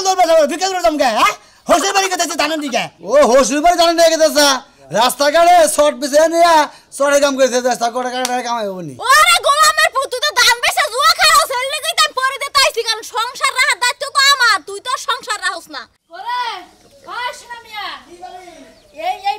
ছাগল ধরবে যাবে ভিক্ষা করে জমকে হ্যাঁ হোসের বাড়ি গেছে জানেন দিকে ও হোসের কামাই হবনি ওরে গোলামের পুত তো ধান বেচা জুয়া খাও সেললে কই তাই পরে দে সংসার তুই তো সংসার রাহস না এই এই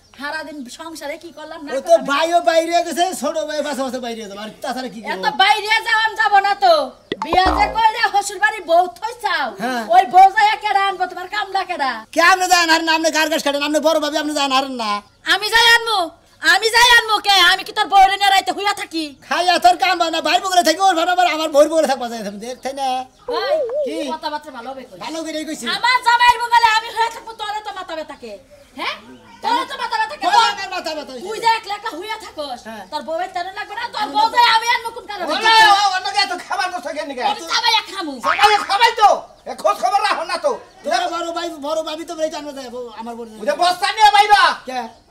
সংসারে কি হ্যাঁ। আমি যাই আনবো আমি যাই আনবো কে আমি কি তোর বৌরে নিয়ে হুইয়া থাকি খাইয়া তোর কাম না বাইরে বগলে থাকি ওর ভাবনা আমার বৌর বগলে থাকবা যাই দেখতে না ভালো করে আমার জামাইয়ের বগলে আমি হয়ে থাকবো তোর তো মাথা ব্যথাকে হ্যাঁ তোর তো মাথা ব্যথা কেন হ্যাঁ। কে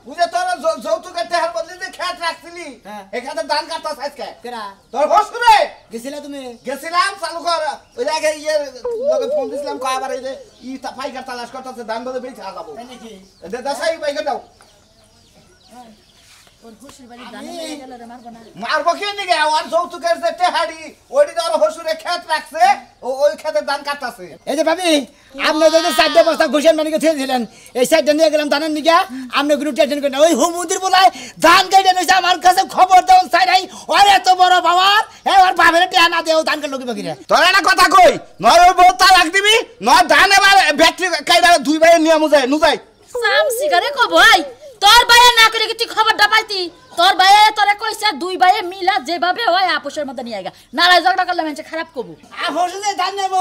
বুঝে হ্যাঁ। তোর যৌতুকের তেহার বদলে তুমি গেছিলাম চালু কর ওই জায়গায় ইয়ে ফোন দিছিলাম কয়বার এই যে ই পাইকার তালাশ করতেছে দান বলে বেড়ে খাওয়া যাবো দাসাই পাইকার দাও হ্যাঁ। আমার ধান কাটতেছে আপনি যদি চারটে বস্তা ঘুষেন মানিকে থুয়ে ধান কেটে নিয়েছে আমার কাছে খবর দেওয়া চাই নাই ওর এত বড় বাবার হ্যাঁ ওর বাবের টেহা না দেও ধান কাটলো কি তোর একটা কথা কই নর ওই বউ তালাক দিবি নর ধান এবার ব্যাটারি কাইডা দুই ভাইয়ের নিয়ম যায় নু যায় সাম সিগারে কব ভাই তোর বায়া না করে কি তুই খবরটা পাইতি তোর ভাইয়ে তোরে কইছে দুই ভাইয়ে মিলা যেভাবে হয় আপোষের মধ্যে নিয়ে গা নারায় ঝগড়া করলে মানুষে খারাপ করবো আপোষ যে ধান নেব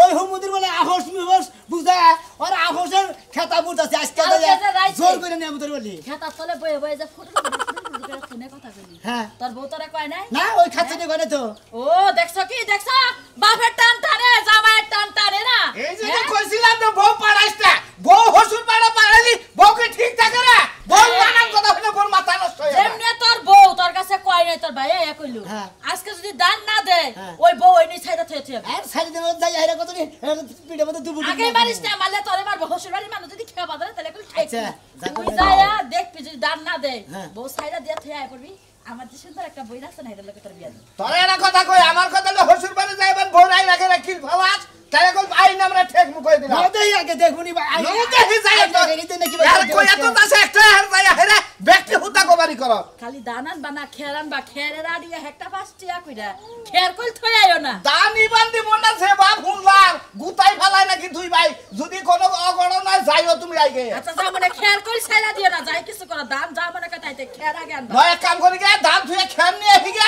ওই হুমুদির বলে আপোষ মিবস বুঝা আর আপোষের খেতা আছে আজকে জোর করে নিয়ে তোর বলি খেতা তলে বয়ে বয়ে যা ফটো হ্যাঁ তোর বউ কয় না ওই হ্যাঁ? তো ও দেখছো কি দেখছো বাপের টান টানে জামাই টান টানে না এই যে হ্যাঁ? কইছিলাম তো বউ পাড়াইস না বউ হসুর পাড়া পাড়ালি বউকে ঠিক থাকে না বউ হ্যাঁ। নানান কথা হ্যাঁ। আজকে যদি দান না দেয় হ্যাঁ। ওই বউ ওই নিয়ে ছাইরা থয়ে আর ছাইরা দিন যাই হাইরা কত পিঠে মধ্যে দুপুর আগে মারিস না মারলে তোরে মারব হোসের বাড়ি মানুষ যদি খেয়া বাদরে তাহলে কই খাই আচ্ছা, তুই যায়া দেখবি যদি দান না দেয় হ্যাঁ। বউ ছাইরা দিয়া থয়ে আয় করবি আমার যে সুন্দর একটা বই রাখছে না এটার লোকে তোর বিয়া তোরে না কথা কই আমার কথা হলো হোসের বাড়ি যাইবেন বউ নাই রাখে না কিল ভাবাস তাহলে কল আইন আমরা ঠেক মুখ কই দিলাম নদেই আগে দেখুনি ভাই নদেই যাই তো আর কই এত দাসে একটা হার যাই হেরা ব্যক্তি হুতা কবারি করো খালি দানান বা না খেরান বা খেরের আড়িয়ে হেকটা পাঁচটিয়া কইরা খের কইল থইয়াও না দানি বান্ধি না সে বাপ হুনলার গুতাই ফালায় নাকি দুই ভাই যদি কোনো অগড়না যাইও তুমি আইগে আচ্ছা যা মানে খের কইল ছাইলা দিও না যাই কিছু করা দাম যা মানে কাটাইতে খের আগে আনবা নয় কাম করি গে দাম থুই খের নিয়ে আহি গে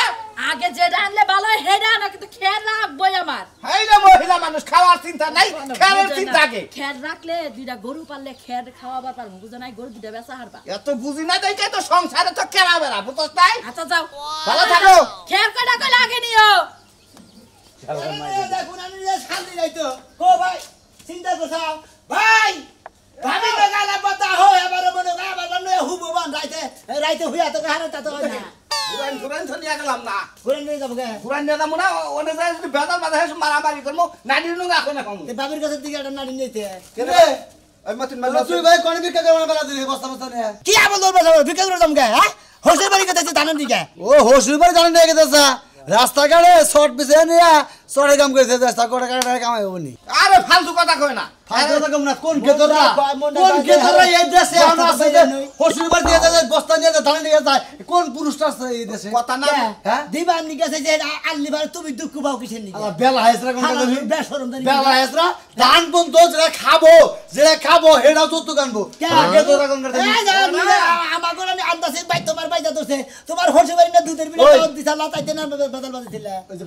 আগে যে আনলে ভালো হেডা না কিন্তু খের রাখবই আমার হাই রে মহিলা মানুষ খাওয়ার চিন্তা নাই খেরের চিন্তা আগে খের রাখলে দুইটা গরু পাললে খের খাওয়াবার পারবো বুঝো নাই গরু দুইটা বেচা হারবা এত বুঝি না দেখে তো সংসারে তো কেরা বেড়া বুঝছস তাই আচ্ছা যাও ভালো থাকো খেয়াল করে ডাকো লাগে নিও দেখুন আমি খালি যাইতো কো ভাই চিন্তা করছাও ভাই ভাবি তো গালা হো এবার মনে গা আবার মনে হুবো বান রাইতে রাইতে হুয়া তো গাহারে তা তো না কুরআন কুরআন তো নিয়া গেলাম না কুরআন নিয়ে যাবো কে কুরআন নিয়ে যাবো না ওনে যাই যদি বেদাল বাধা মারামারি করবো নাড়ি নুগা কোনা কম বাবির কাছে দিকে নাড়ি নিতে কেন মতিন মাল তুই ভাই কোন ভিক্ষা করবার বেলা দিলি বস্তা বস্তা নে কি আমল দরবার যাবে ভিক্ষা করবার জমকে হ্যাঁ হোসের বাড়ি কথা জানেন দিকে ও হোসের বাড়ি জানেন দিকে রাস্তাঘাটে শর্ট বিছে নিয়া সরে কাম করে দেয় তা করে কাটা কামাই হবো আরে ফালতু কথা কয় না ফালতু কথা কম না কোন খেতরা কোন খেতরা এই দেশে আছে যে দিয়ে দেয় বস্তা দিয়ে ধান দিয়ে যায় কোন পুরুষটা আছে এই দেশে কথা না হ্যাঁ, হ্যাঁ? দিবা গেছে যে তুমি দুঃখ পাও নি বেলা কোন বেসরম বেলা ধান খাবো যেটা খাবো হেডা কানবো কোন আমি বাই তোমার বাইজা দছে তোমার না দুধের বিলে দিছা না বদল বদল দিলা ওই যে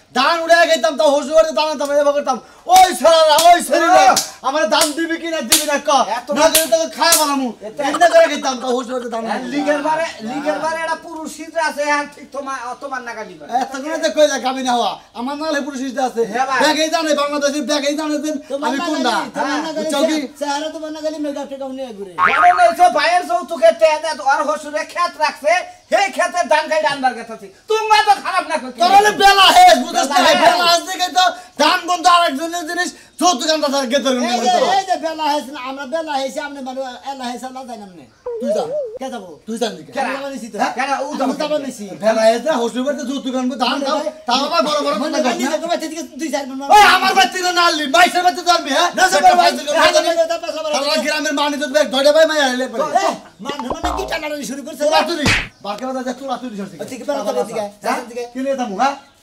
ধান উড়ে খেতাম তো হসু করে দান আনতাম এবার করতাম ওই সারা ওই শরীরে আমার দান দিবি কি না দিবি না ক না দিলে তোকে খায় বানামু এমনি করে খেতাম তো হসু করে দান হ্যাঁ, লিগের বারে লিগের বারে এটা পুরুষ সিদ্ধ আছে আর হ্যাঁ, ঠিক তোমার তোমার গালি করে এত করে তো কইলা গাবি না হওয়া আমার নালে পুরুষ সিদ্ধ আছে হ্যাঁ, ব্যাগেই জানে বাংলাদেশের ব্যাগেই জানে দেন আমি কোন না চৌকি সারা তোমার গালি মেগা টেকা নিয়ে ঘুরে বড় না ভাইয়ের সব হেদে ওর হসুরে খেত রাখছে সেই খেতে ধান খাই রান্নার কথা তোমরা তো খারাপ না করতে বেলা হে বুঝতে বেলা আজ থেকে তো ধান বন্ধ আর একজনের জিনিস তো দোকানটা স্যার গেতর গন্ডে মতো এই যে বেলা হইছে না আমরা বেলা হইছে আমনে মানে এলা হইছে না জানি আমনে তুই যা কে যাব তুই জান দিকে কেন মানে সিতে কেন ও হ্যাঁ? তো যাব হ্যাঁ? হ্যাঁ, গ্রামের মানে তো শুরু করছে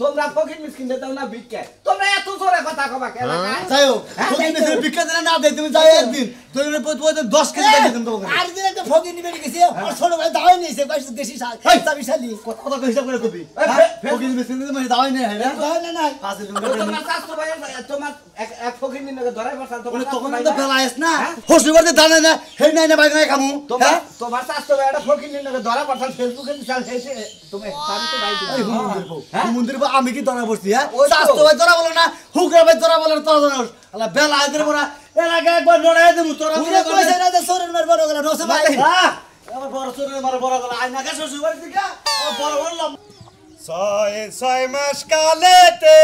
তোমরা ফকির মিসকিন দাও না ভিক্ষা তোমরা এত জোরে কথা কবা কেন হ্যাঁ? যাই হ্যাঁ, ফকির মিসকিন ভিক্ষা দিলে না দে তুমি যাই একদিন তুমি প্রতিদিন 10 কেজি দিয়ে দিতাম তোমাকে আর দিন একটা ফকির নিবে গেছে আর হ্যাঁ। ছোট ভাই দাও কইছে দেশি শাক কথা করে কবি ফকির মিসকিন মানে দাও হ্যাঁ না না ভাই তোমার এক ফকির নিবে ধরাই তখন তো ফেলাইস না করতে না হে নাই না ভাই তোমার ভাই ফকির নিবে ধরা ফেসবুকে তুমি তো ভাই দিও মন্দির আমি কি ধরা পড়ছি হ্যাঁ স্বাস্থ্য ভাই ধরা বলো না হুকের ভাই ধরা বলে তোরা ধরা আল্লাহ বেলা আগে পড়া এর একবার লড়াই দেবো তোরা বুঝে কইছে না যে সরেন মার বড় গলা নসে ভাই হ্যাঁ আমার বড় সরেন মার বড় গলা আইনা কা শ্বশুর বাড়ি থেকে বড় বললাম ছয় ছয় মাস কালেতে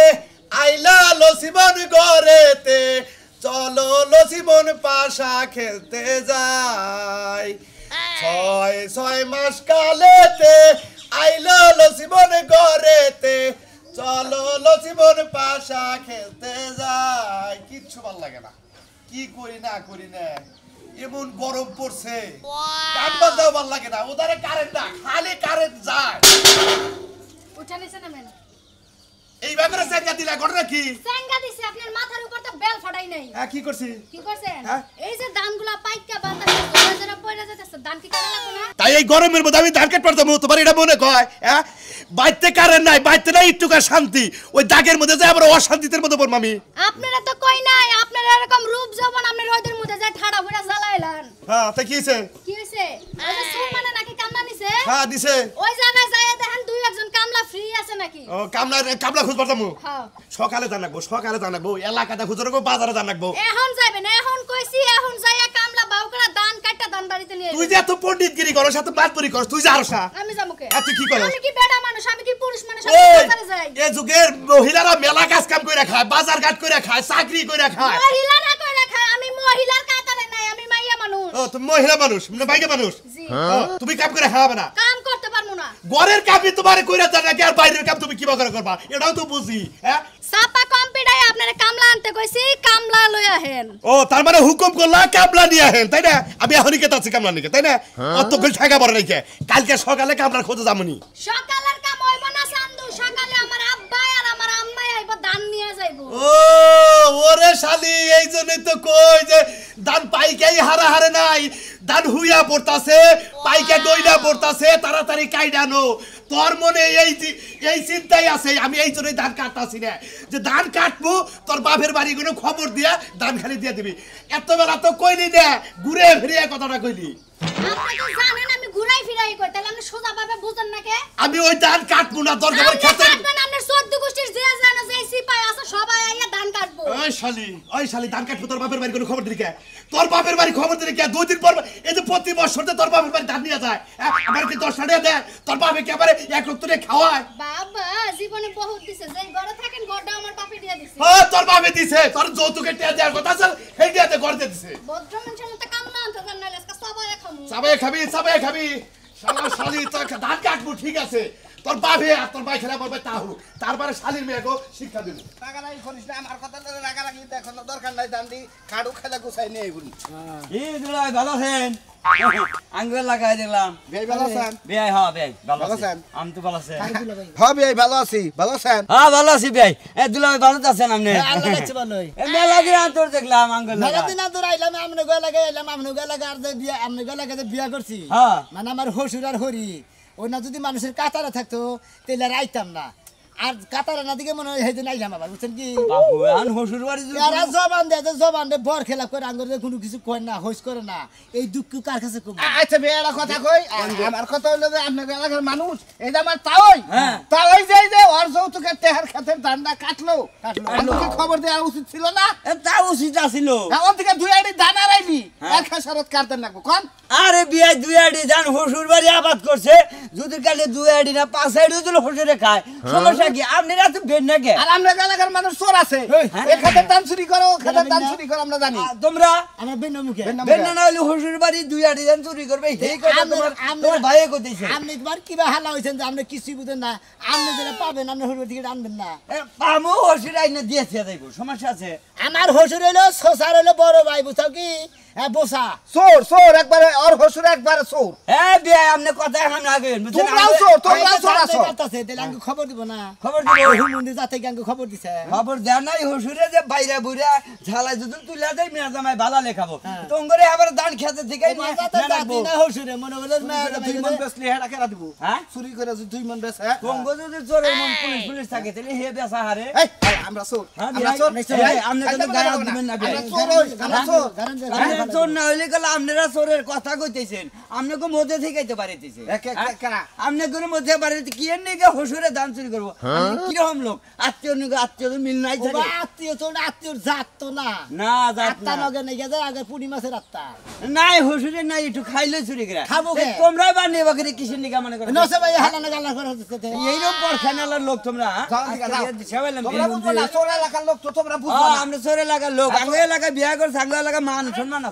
আইলা লসিবন গরেতে চলো লসিবন পাশা খেলতে যাই ছয় ছয় মাস কালেতে আইলো লসিবন গরেতে চলো জীবন পাশা খেলতে যাই কিচ্ছু ভাল লাগে না কি করি না করি না এমন গরম পড়ছে গান বাজাও ভাল লাগে না ওদারে কারেন্ট না খালি কারেন্ট যায় না নেবেন এই ব্যাপারে সেঙ্গা দিলা ঘটনা কি সেঙ্গা দিছে আপনার মাথার উপর তো বেল ফাটাই নাই হ্যাঁ কি করছিস কি করছেন হ্যাঁ? এই যে দানগুলা পাইকা বাতাস জোরে জোরে পড়ে যাইতেছে ধান কি কাটা লাগবে না তাই এই গরমের মধ্যে আমি ধান কাটতে পারতাম তোমার এটা মনে কয় হ্যাঁ বাইতে কারেন নাই বাইতে নাই একটুকার শান্তি ওই দাগের মধ্যে যায় আবার অশান্তিতে মধ্যে পড়ম আমি আপনারা তো কই নাই আপনারা এরকম রূপ যৌবন আপনার রোদের মধ্যে যায় ঠাড়া ভরা জ্বালাইলেন হ্যাঁ তা কি হইছে কি হইছে সুমানে নাকি নিছে হ্যাঁ দিছে ওই যায় দেখেন দুই একজন কামলা ফ্রি আছে নাকি ও কামলা কামলা হ্যাঁ। সকালে সকালে এলাকাতে রাখবো বাজারে জান এখন যাবে না এখন কইছি এখন যাইয়া কামলা বাউকড়া দান কাটটা দান বাড়িতে নিয়ে তুই যে এত পণ্ডিতগিরি করো সাথে বাতপুরি করছ তুই যা আরসা আমি যাবো কে তুই কি করছ আমি কি বেটা মানুষ আমি কি পুরুষ মানুষ আমি যাই এ যুগের মহিলারা মেলা কাজ কাম কইরা খায় বাজার ঘাট কইরা খায় চাকরি কইরা খায় মহিলারা কইরা খায় আমি মহিলার কাতারে নাই আমি মাইয়া মানুষ ও তুমি মহিলা মানুষ মানে বাইকে মানুষ হ্যাঁ? তুমি কাম করে খাওয়াবে না কাম করতে পারবো না ঘরের কামই তোমার কইরা জানা কি আর বাইরের কাম তুমি কিবা করে করবা এটাও তো বুঝি হ্যাঁ সাপা কম্পিটাই আপনারা কামলা আনতে কইছি কামলা লই আহেন ও তার মানে হুকুম করলা কামলা নিয়ে আহেন তাই না আমি এখনই কেতে আছি কামলা নিকে তাই না হ্যাঁ। অত কই ঠেকা পড়ে নাকি কালকে সকালে কামলার খোঁজে যামনি সকালের কাম হইব না সান্দু সকালে আমার আব্বা আর আমার আম্মাই আইব দান নিয়ে যাইবো ও ওরে শালি এই তো কই যে দান পাইকাই হারা হারে নাই দান হুইয়া পড়তাছে পাইকে দইলা পড়তাছে তাড়াতাড়ি কাইডানো তোর মনে এই এই চিন্তাই আছে আমি এই জন্যই ধান কাটতাছি না যে ধান কাটবো তোর বাপের বাড়ি কোনো খবর দিয়া ধান খালি দিয়ে দিবি এত বেলা তো কইলি না ঘুরে ফিরে কথাটা কইলি আমি ওই ধান কাটবো না দরকার খেতে শালি ওই শালি ধান কাটবো তোর বাপের বাড়ি কোনো খবর দিলি তোর বাপের বাড়ি খবর দিলি কে দুই দিন পর এই যে প্রতি বছর তোর বাপের বাড়ি ধান নিয়ে যায় দশ টাকা দেয় তোর বাপে কে এবারে এক রক্ত খাওয়ায় বাবা জীবনে বহুত দিছে যে ঘরে থাকেন ঘরটা আমার বাপে দিয়ে দিছে হ্যাঁ, তোর বাপে দিছে তোর যৌতুকে টিয়া দেওয়ার কথা আছে সেই ঘর দিয়ে দিছে কাম না তো জান সবাই খাবো সবাই খাবি সবাই খাবি শালা শালি তোর ধান কাটবো ঠিক আছে তোর বাপে আর তোর ভাই খেলা বলবে তাহরু তারপরে শালির মেয়েকে শিক্ষা দিল রাগারাগি করিস না আমার কথা রাগারাগি এখন দরকার নাই দান্ডি খেলা গুছাই নিয়ে এগুলি ভালো আছেন লাগা আইলাম আমনে বিয়া করছি হ্যাঁ। মানে আমার হসুর আর হরি ওনা যদি মানুষের কাতারে থাকতো তাহলে আর আইতাম না আর কাতারা না দিকে মনে হয় বুঝছেন কি হসুর বাড়ি জবান জবান দে করে আঙ্গুর কোনো কিছু না হইস করে না এই দুঃখ কার কাছে আচ্ছা কথা কই আমার কথা যে এলাকার মানুষ এই যে আমার তাওই হ্যাঁ। তাওই যাই যে ওর যৌতুকে তেহার খাতের কাটলো খবর দেওয়া উচিত ছিল না তা উচিত আছিল আমার থেকে দুই আড়ি দানা আড়াইলি হ্যাঁ। এক খেসারত কাটতে না কোন আরে বিয়ে দুই আড়ি জান হসুর বাড়ি আবাদ করছে যদি কালে দুই আড়ি না পাঁচ আড়ি হসুরে খায় হ্যাঁ। সমস্যা সমস্যা কি আপনারা তো বের আর আমরা এলাকার মানুষ চোর আছে এখানে দান চুরি করো ওখানে দান চুরি করো আমরা জানি তোমরা আমরা বের মুখে বের না হলে হুজুর বাড়ি দুই আড়ি দান চুরি করবে কথা তোমার তোমার ভাইয়ে আপনি হইছেন যে আপনি কিছু বুঝেন না আপনি পাবেন আপনি হুজুর দিকে আনবেন না হুজুর আইনে দিয়েছে সমস্যা আছে আমার হুজুর হইলো সোসার হলো বড় ভাই বুঝছো কি হ্যাঁ বোসা চোর দিব না খবর দিব হিমুন্দি যাতে গাঙ্গ খবর হ্যাঁ। মনে হলো মন বেস লিহে হ্যাঁ চুরি করে দুই মন বেস হ্যাঁ তোমগো হে বেসা হারে আমরা জোর না হইলে আপনারা চোরের কথা কইতেছেন আপনাকে মধ্যে থেকে তো বাড়িতেছেন চুরি করবো হ্যাঁ? আত্মীয় আত্মীয় আত্মীয় নাই গেছে নাই হসুরে খাইলে চুরি করে খাবো তোমরা বানিয়ে বাকি কিসের নিকে মনে করো লোক তোমরা হ্যাঁ? আচ্ছা, তোমরা বুঝবা লোক তোমরা বুঝবা আমরা চোর এলাকার লোক আঙ্গ আচ্ছা। এলাকায় বিয়া করে সাঙ্গ এলাকায় মান সম্মান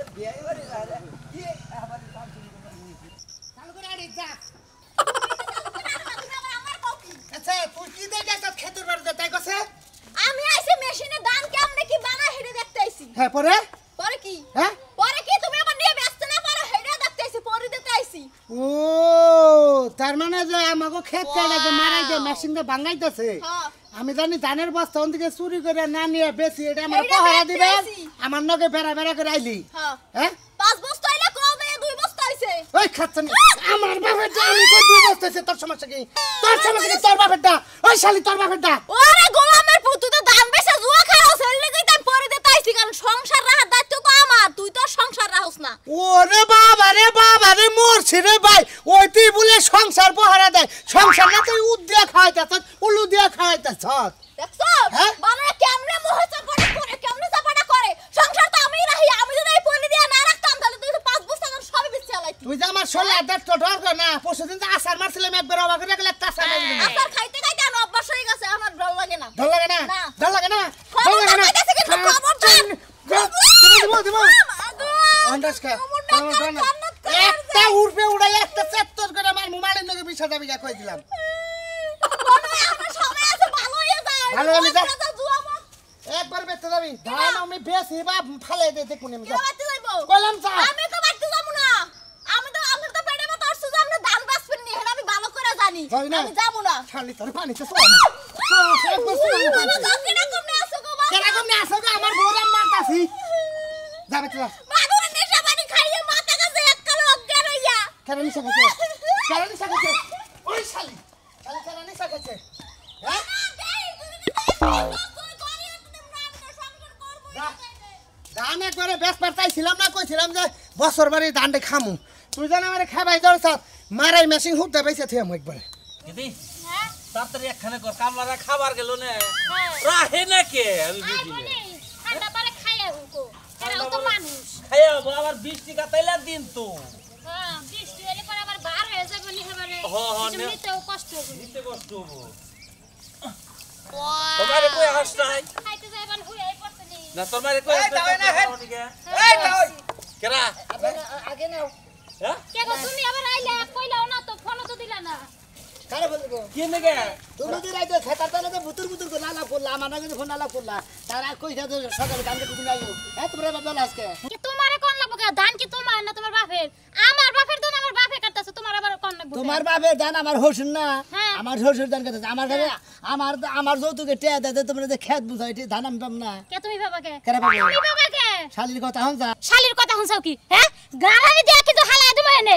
আমি আইছি মেশিনে ধান কেমনে কি বানা হেরে দেখতে আইছি হ্যাঁ, পরে পরে কি হ্যাঁ পরে কি তুমি ব্যস্ত না পারো হেরে দেখতে পরে দিতে ও তার মানে যে আমাকে ক্ষেত কাটা যে মারাই যে মেশিনটা ভাঙাইতেছে হ্যাঁ আমি জানি ধানের বস্তা ওন দিকে চুরি করে না নিয়ে বেশি এটা আমার পাহারা দিবে আমার নগে বেড়া বেড়া করে আইলি হ্যাঁ, হ্যাঁ? পাঁচ বস্তা আইলে কবে দুই বস্তা আইছে ওই খাচ্ছেন আমার বাবা দা আমি কই দুই বস্তা আইছে তোর সমস্যা কি তোর সমস্যা কি তোর বাপের দা ওই শালি তোর বাপের দা ওরে গোলামের পুতু তো ধান বেচা জুয়া খাও সেল লাগি তাই পরে দে তাইছি কারণ সংসার রাহার দায়িত্ব তো আমার তুই তো সংসার রাহস না ওরে বাবা রে বাবা রে মরছি রে ভাই ওই তুই বলে সংসার পাহারা দেয় সংসার না তুই উদ্রেক হয় তা কুলু দিয়া খাওয়াইতে ছাত দেখছো হ্যাঁ? বানরে কেমনে মোহে চাপাটা করে কেমনে চাপাটা করে সংসার তো আমিই রাহি আমি যদি এই পলি দিয়া না রাখতাম তাহলে তুই পাঁচ বছর করে সবই বেচে আলাইতি তুই যে আমার শোলে ডর না পরশুদিন তো আসার মারছিলাম একবার অবাক আসার হ্যাঁ, খাইতে আছি বা ফালে দে দে কোনে মিজা বাতে যাইবো কলম চা আমি তো বাতে যাব না আমি তো আমি তো পেটে মত অসু যাব না ধান বাস পেন নি হেন আমি ভালো করে জানি আমি যাব না খালি তোর পানি তো সব সব বস্তু আমি তো কেডা কমে আসো গো বাবা কেডা কমে আসো গো আমার বউরা মারতাছি যাবে তো বাদুর নেশা পানি খাইয়ে মাথা কাছে এক কালো অজ্ঞান হইয়া কেন নিশা খাইছে কেন নিশা খাইছে ওই শালি শালি কেন নিশা খাইছে হ্যাঁ মানে বেশ বেসবার চাইছিলাম না কইছিলাম যে বছর বাড়ি দান্ডে খামু তুই জানো আমার খাবাই যাও সব মারাই মেশিন হুতে পাইছে থুয়াম একবারে দিদি তাড়াতাড়ি একখানে কর কাম লাগা খাবার গেল নে হ্যাঁ। রাহে না কে আমি বুঝি না ঠান্ডা পালে খাইয়া হুকো এরাও তো মানুষ খাইয়া আবার বৃষ্টি কাটাইলা দিন তো হ্যাঁ বৃষ্টি হলে পর আবার বার হয়ে যাবে নি হেবারে হ্যাঁ হ্যাঁ নিতে কষ্ট হবে নিতে কষ্ট হবে তোমারে কই হাস নাই না তোর মারে কই দাও না হেল এই দাও কেরা আগে নাও হ্যাঁ কেন তুমি আবার আইলা কইলাও না তো ফোন তো দিলা না কারে বলবো কি নেগে তুমি দি রাইতো খেতা তালে তো বুতুর বুতুর কো লালা করলা মানা গো ফোন লালা করলা বাপের তোমার হ্যাঁ। বাপের দান আমার হসুন না হ্যাঁ। আমার শ্বশুর দান কথা আমার কাছে হ্যাঁ। আমার আমার যৌতুকে টেয়া দেয় তোমার যে খেত বুঝাই ধান আমি পাম না কে তুমি বাবাকে বাবাকে শালির কথা হন যা শালির কথা হন কি হ্যাঁ গাড়ি দেয়া কিন্তু হালা তুমি এনে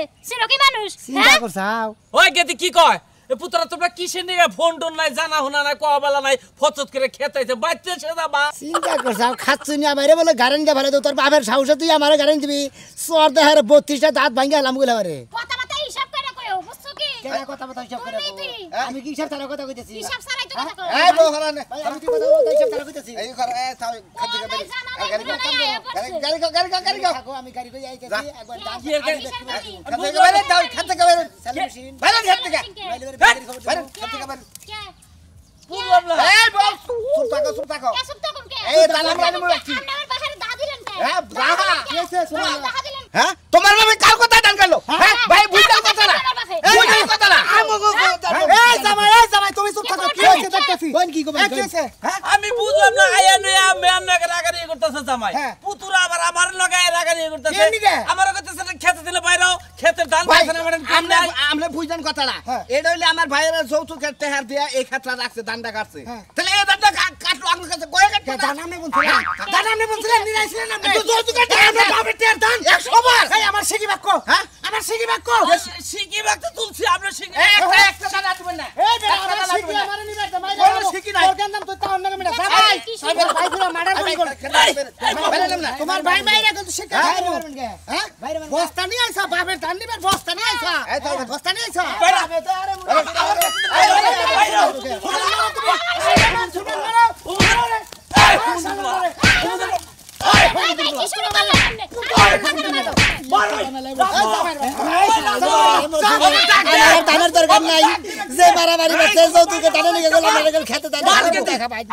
মানুষ চিন্তা করছাও ওই গেতি কি কয় পুতরা তোমরা কিসে নিয়ে ফোন টোন নাই জানা হোনা নাই কবেলা নাই ফচত করে খেতাইছে বাচ্চা সে যাবা চিন্তা করছ খাচ্ছ নি আমারে বলে গারেন ভালো তোর বাপের সাহসে তুই আমারে গারেন দিবি সর দেহারে বত্রিশটা দাঁত ভাঙ্গা আলাম গুলা বারে কেডা কথা কথা হিসাব করে হ্যাঁ? আমি কি হিসাব তোমার বাবা কার কথা ডান গেল হ্যাঁ? হ্যাঁ? ভাই বুঝতাও কথা না কবেন কি করবেন কবেন হ্যাঁ? আমি বুঝলাম না আয়া আমি আমার না রাগারি করতেছে জামাই হ্যাঁ। পুতুর আবার আমার লগে রাগারি করতেছে আমার করতেছে খেতে দিলে বাইরে খেতে দাল পাইছে না ম্যাডাম আমরা আমরা বুঝলাম কথাটা হ্যাঁ। এটা হইলে আমার ভাইয়ের খেতে হার দিয়া এই খাতরা রাখছে দান্ডা কাটছে তাহলে এই দান্ডা কাটলো আপনার কাছে কয় কাটছে দান আমি বলছিলেন দান আপনি বলছিলেন নিরাইছিলেন আপনি তো যৌতুক আমরা বাপের তার দান 100 বার এই আমার শিখি বাক্য হ্যাঁ আমার শিখি বাক্য শিখি বাক্য তুলছি আপনি শিখি একটা একটা দান আসবেন না এই বেটা আমার শিখি আমার জানতাম তো তাও নাকি মেডা যাবাই সাইবের ভাই পুরো মার্ডার করে গেল বললাম না তোমার ভাই মাইরা কিন্তু শিক্ষা খাই না হ্যাঁ বস্তা নিয়ে আইছা বাপের ধান নিবার বস্তা নিয়ে আইছা এই তো বস্তা নিয়ে আইছা বাপে তো আরে মুড়া আরে আরে আরে আরে টানার দরকার নাই যে মারামারি বাচ্চা যৌতুকে টানা নিয়ে গেল খেতে টানা দেখা পাই